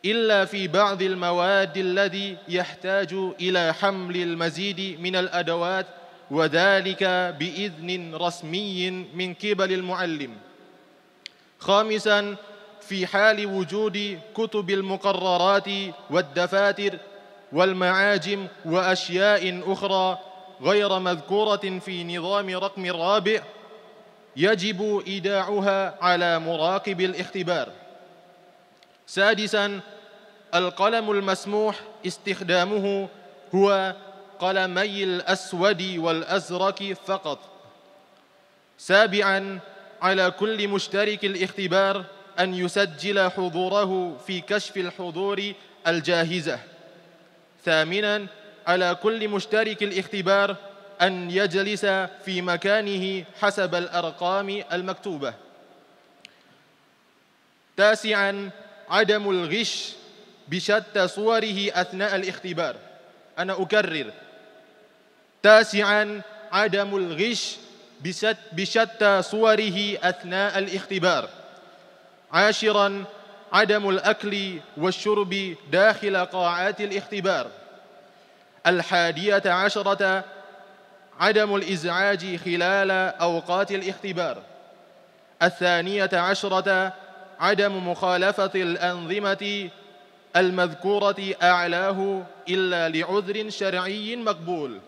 إلا في بعض المواد الذي يحتاج إلى حمل المزيد من الأدوات وذلك بإذن رسمي من قبل المعلم خامسا في حال وجود كتب المقررات والدفاتر والمعاجم وأشياء أخرى غير مذكورة في نظام رقم الرابع يجب إيداعها على مراقب الاختبار سادساً القلم المسموح استخدامه هو قلمي الأسود والأزرق فقط سابعاً على كل مشترك الاختبار أن يسجل حضوره في كشف الحضور الجاهزة ثامنا على كل مشترك الاختبار أن يجلس في مكانه حسب الأرقام المكتوبة تاسعا عدم الغش بشتى صوره أثناء الاختبار أنا أكرر تاسعا عدم الغش بشتى صوره أثناء الاختبار عاشرا عدم الأكل والشرب داخل قاعات الاختبار الحادية عشرة عدم الإزعاج خلال أوقات الاختبار الثانية عشرة عدم مخالفة الأنظمة المذكورة أعلاه إلا لعذر شرعي مقبول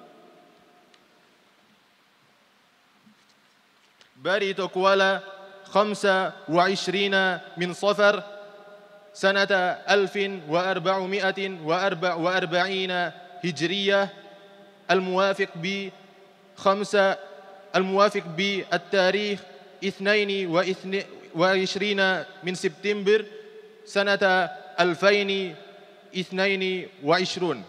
باري تكوالا خمسة وعشرين من صفر سنة ألف وأربعمائة وأربع وأربعين هجرية الموافق بخمسة الموافق بالتاريخ اثنين وعشرين من سبتمبر سنة ألفين اثنين وعشرون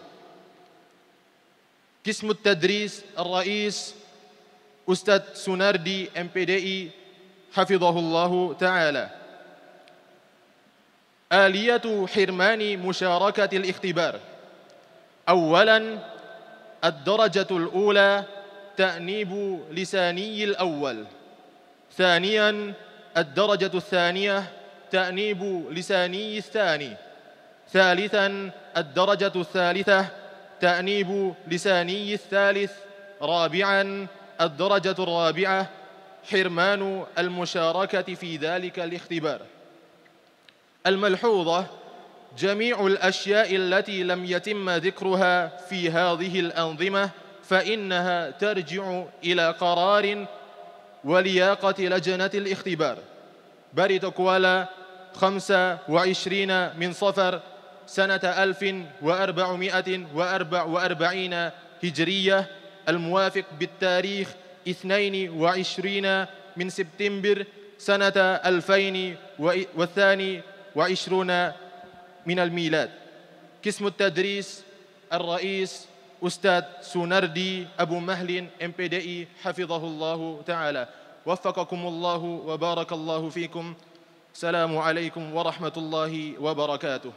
قسم التدريس الرئيس أستاذ سوناردي ام بي دي حفظه الله تعالى آلية حرمان مشاركة الاختبار أولا الدرجة الأولى تأنيب لساني الأول ثانيا الدرجة الثانية تأنيب لساني الثاني ثالثا الدرجة الثالثة تأنيب لساني الثالث رابعا الدرجة الرابعة حرمان المشاركة في ذلك الاختبار الملحوظة جميع الأشياء التي لم يتم ذكرها في هذه الأنظمة فإنها ترجع إلى قرار ولياقة لجنة الاختبار بري تكوالا 25 من صفر سنة 1444 هجرية الموافق بالتاريخ 22 من سبتمبر سنة 2002 وعشرون من الميلاد قسم التدريس الرئيس أستاذ سوناردي أبو مهل ام حفظه الله تعالى وفقكم الله وبارك الله فيكم السلام عليكم ورحمة الله وبركاته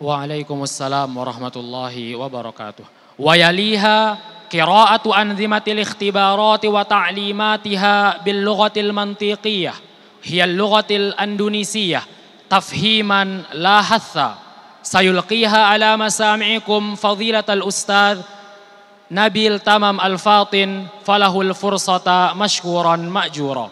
وعليكم السلام ورحمة الله وبركاته ويليها قراءة أنظمة الاختبارات وتعليماتها باللغة المنطقية هي اللغة الأندونيسية تفهيما لا حثا سيلقيها على مسامعكم فضيلة الأستاذ نبيل تمام الفاطن فله الفرصة مشكورا مأجورا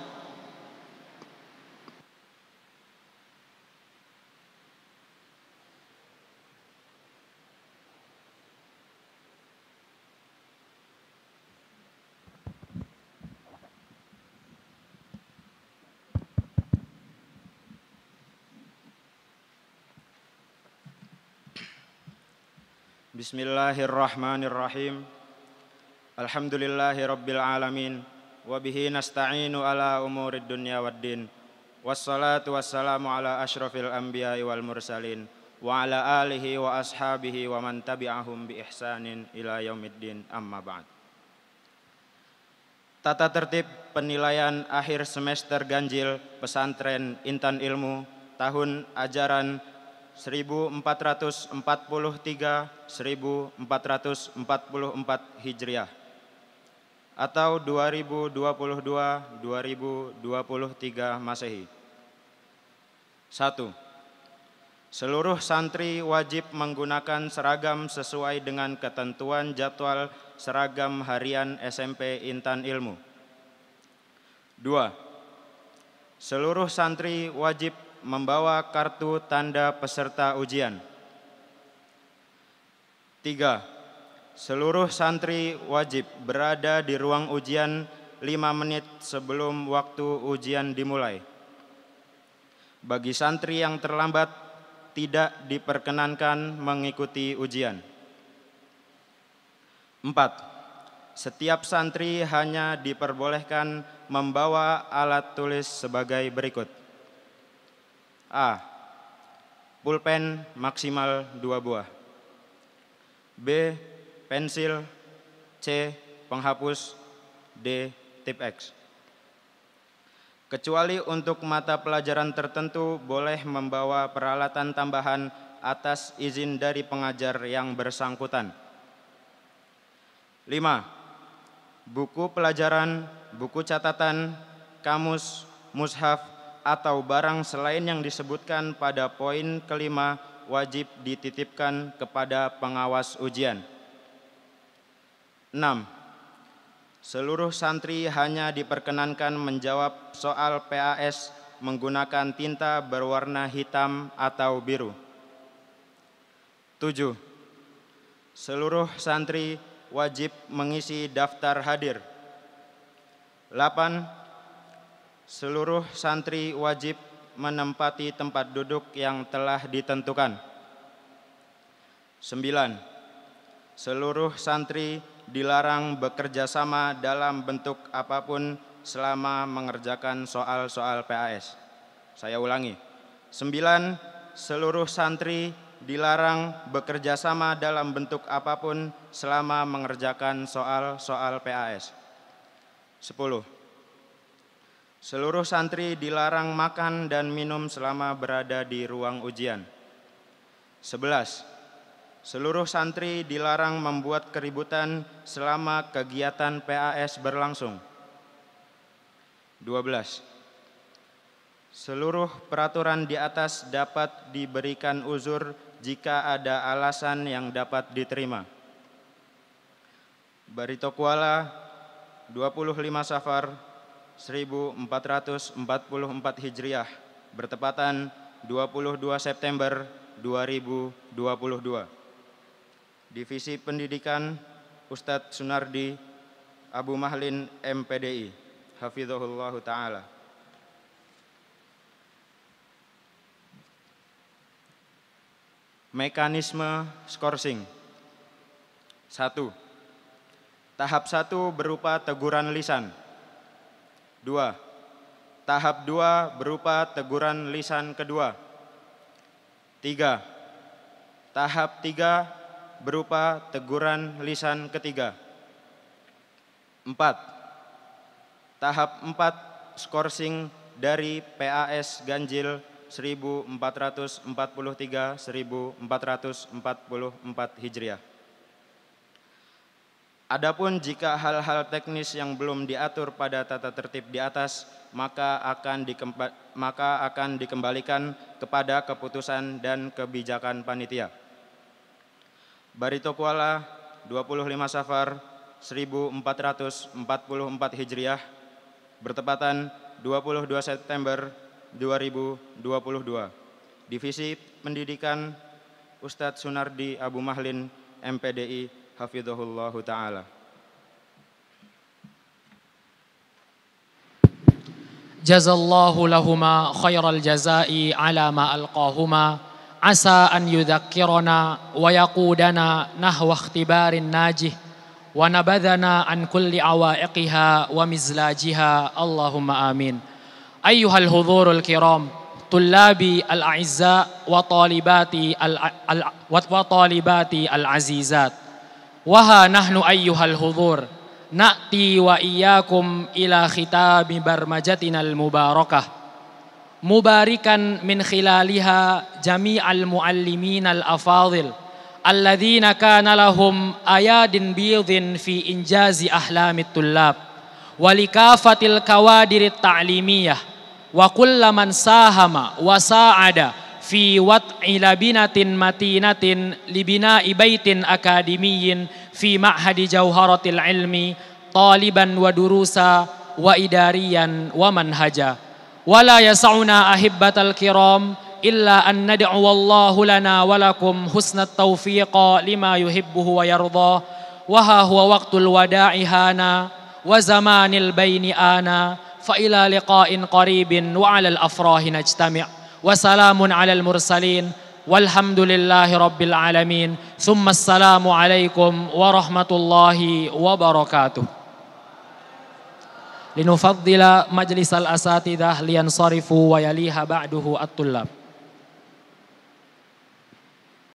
Bismillahirrahmanirrahim. Alhamdulillahirabbil alamin wa bihi nasta'inu ala umurid dunya waddin. Wassalatu wassalamu ala asyrafil anbiya'i wal mursalin wa ala alihi wa ashabihi wa man tabi'ahum bi ihsanin ila yaumiddin amma ba'd. Tata tertib penilaian akhir semester ganjil pesantren Intan Ilmu tahun ajaran 2021 1443 1444 Hijriah atau 2022 2023 Masehi. 1. Seluruh santri wajib menggunakan seragam sesuai dengan ketentuan jadwal seragam harian SMP Intan Ilmu. 2. Seluruh santri wajib membawa kartu tanda peserta ujian. 3. Seluruh santri wajib berada di ruang ujian lima menit sebelum waktu ujian dimulai. Bagi santri yang terlambat tidak diperkenankan mengikuti ujian. 4 setiap santri hanya diperbolehkan membawa alat tulis sebagai berikut. A. Pulpen maksimal dua buah. B. Pensil. C. Penghapus. D. Tip X. Kecuali untuk mata pelajaran tertentu boleh membawa peralatan tambahan atas izin dari pengajar yang bersangkutan. 5. Buku pelajaran, buku catatan, kamus, mushaf, atau barang selain yang disebutkan pada poin kelima wajib dititipkan kepada pengawas ujian. 6. Seluruh santri hanya diperkenankan menjawab soal PAS menggunakan tinta berwarna hitam atau biru. 7. Seluruh santri wajib mengisi daftar hadir. 8 Seluruh santri wajib menempati tempat duduk yang telah ditentukan. Sembilan, Seluruh santri dilarang bekerja sama dalam bentuk apapun selama mengerjakan soal-soal PAS. Saya ulangi. sembilan, Seluruh santri dilarang bekerja sama dalam bentuk apapun selama mengerjakan soal-soal PAS. 10 Seluruh santri dilarang makan dan minum selama berada di ruang ujian. 11. Seluruh santri dilarang membuat keributan selama kegiatan PAS berlangsung. 12. Seluruh peraturan di atas dapat diberikan uzur jika ada alasan yang dapat diterima. Barito puluh 25 Safar 1444 Hijriah bertepatan 22 September 2022. Divisi Pendidikan Ustadz Sunardi Abu Mahlin MPDI Hafizahullah Ta'ala Mekanisme skorsing 1. Tahap 1 berupa teguran lisan Dua, tahap dua berupa teguran lisan kedua. Tiga, tahap tiga berupa teguran lisan ketiga. Empat, tahap empat skorsing dari PAS Ganjil 1443-1444 Hijriah. Adapun jika hal-hal teknis yang belum diatur pada tata tertib di atas, maka akan dikemba, maka akan dikembalikan kepada keputusan dan kebijakan panitia. Barito Kuala 25 Safar 1444 Hijriah bertepatan 22 September 2022. Divisi Pendidikan Ustadz Sunardi Abu Mahlin MPDI حفظه الله تعالى جزى الله لهما خير الجزاء على ما القاهما عسى ان يذكرنا ويقودنا نحو اختبار ناجح ونبذنا عن كل عوائقها ومزلاجها اللهم امين ايها الحضور الكرام طلابي الاعزاء وطالباتي وطالباتي العزيزات وها نحن أيها الحضور نأتي وإياكم إلى ختام برمجتنا المباركة مباركا من خلالها جميع المعلمين الأفاضل الذين كان لهم أياد بيض في إنجاز أحلام الطلاب ولكافة الكوادر التعليمية وكل من ساهم وساعد في وضع لبنة متينة لبناء بيت أكاديمي في معهد جوهرة العلم طالبا ودروسا وإداريا ومنهجا ولا يسعنا أحبة الكرام إلا أن ندعو الله لنا ولكم حسن التوفيق لما يحبه ويرضاه وها هو وقت الوداع هانا وزمان البين آنا فإلى لقاء قريب وعلى الأفراح نجتمع وسلام على المرسلين والحمد لله رب العالمين ثم السلام عليكم ورحمة الله وبركاته لنفضل مجلس الأساتذة لينصرفوا ويليها بعده الطلاب